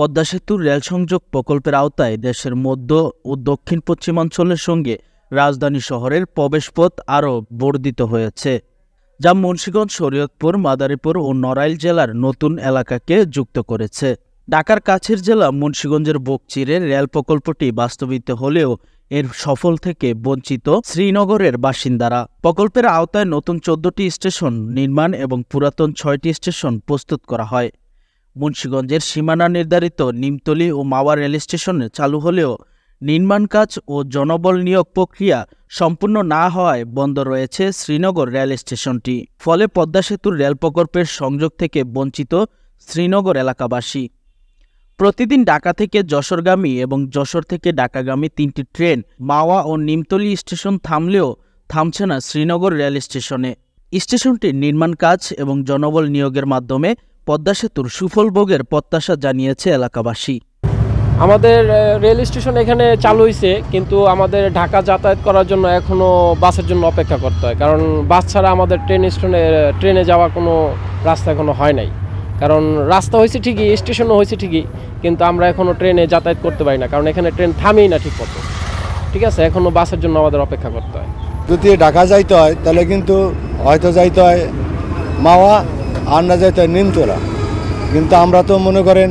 পদ্মা সেতুর রেল সংযোগ প্রকল্পের আওতায় দেশের মধ্য ও দক্ষিণ পশ্চিমাঞ্চলের সঙ্গে রাজধানী শহরের প্রবেশপথ আরও বর্ধিত হয়েছে যা মুন্সীগঞ্জ শরীয়তপুর মাদারীপুর ও নড়াইল জেলার নতুন এলাকাকে যুক্ত করেছে ঢাকার কাছের জেলা মুন্সীগঞ্জের বকচিরে রেল প্রকল্পটি বাস্তবিত হলেও এর সফল থেকে বঞ্চিত শ্রীনগরের বাসিন্দারা প্রকল্পের আওতায় নতুন চোদ্দটি স্টেশন নির্মাণ এবং পুরাতন ছয়টি স্টেশন প্রস্তুত করা হয় মুন্সীগঞ্জের সীমানা নির্ধারিত নিমতলি ও মাওয়া রেল স্টেশনে চালু হলেও নির্মাণ কাজ ও জনবল নিয়োগ প্রক্রিয়া সম্পূর্ণ না হওয়ায় বন্ধ রয়েছে শ্রীনগর রেল স্টেশনটি ফলে পদ্মা সেতুর রেল প্রকল্পের সংযোগ থেকে বঞ্চিত শ্রীনগর এলাকাবাসী প্রতিদিন ঢাকা থেকে যশোরগামী এবং যশোর থেকে ঢাকাগামী তিনটি ট্রেন মাওয়া ও নিমতলি স্টেশন থামলেও থামছে না শ্রীনগর রেল স্টেশনে স্টেশনটির নির্মাণ কাজ এবং জনবল নিয়োগের মাধ্যমে পদ্মা সেতুর সুফল ভোগের প্রত্যাশা জানিয়েছে এলাকাবাসী আমাদের রেল স্টেশন এখানে চালু হয়েছে কিন্তু আমাদের ঢাকা যাতায়াত করার জন্য এখনও বাসের জন্য অপেক্ষা করতে হয় কারণ বাস ছাড়া আমাদের ট্রেন স্টেশনে ট্রেনে যাওয়া কোনো রাস্তা এখনও হয় নাই কারণ রাস্তা হয়েছে ঠিকই স্টেশনও হয়েছে ঠিকই কিন্তু আমরা এখনও ট্রেনে যাতায়াত করতে পারি না কারণ এখানে ট্রেন থামেই না ঠিক মতো ঠিক আছে এখনও বাসের জন্য আমাদের অপেক্ষা করতে হয় যদি ঢাকা যাইতে হয় তাহলে কিন্তু হয়তো যাইতে হয় মাওয়া আর না যায় তাই নিমতলা কিন্তু আমরা তো মনে করেন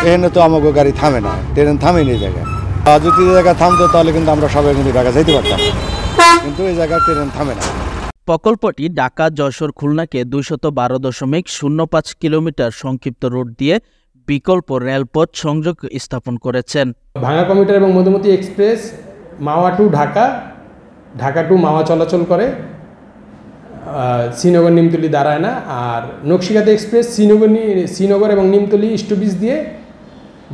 ট্রেনে তো আমাকে গাড়ি থামে না ট্রেন থামে এই জায়গায় যদি এই থামতো তাহলে কিন্তু আমরা সবাই কিন্তু ঢাকা যেতে পারতাম কিন্তু এই জায়গায় ট্রেন থামে না প্রকল্পটি ঢাকা যশোর খুলনাকে দুইশত বারো দশমিক শূন্য পাঁচ কিলোমিটার সংক্ষিপ্ত রোড দিয়ে বিকল্প রেলপথ সংযোগ স্থাপন করেছেন ভাঙা কমিটার এবং Madhumati express Mawa to Dhaka Dhaka to Mawa চলাচল করে শ্রীনগর নিমতলি দাঁড়ায় না আর নকশিকাতে এক্সপ্রেস শ্রীনগর শ্রীনগর এবং নিমতলি স্টপিস দিয়ে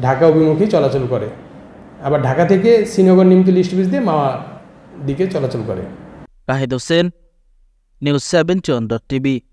ঢাকা অভিমুখী চলাচল করে আবার ঢাকা থেকে শ্রীনগর নিমতলি স্টপিস দিয়ে মাওয়া দিকে চলাচল করে Kahed Hossain news seven Chandra TV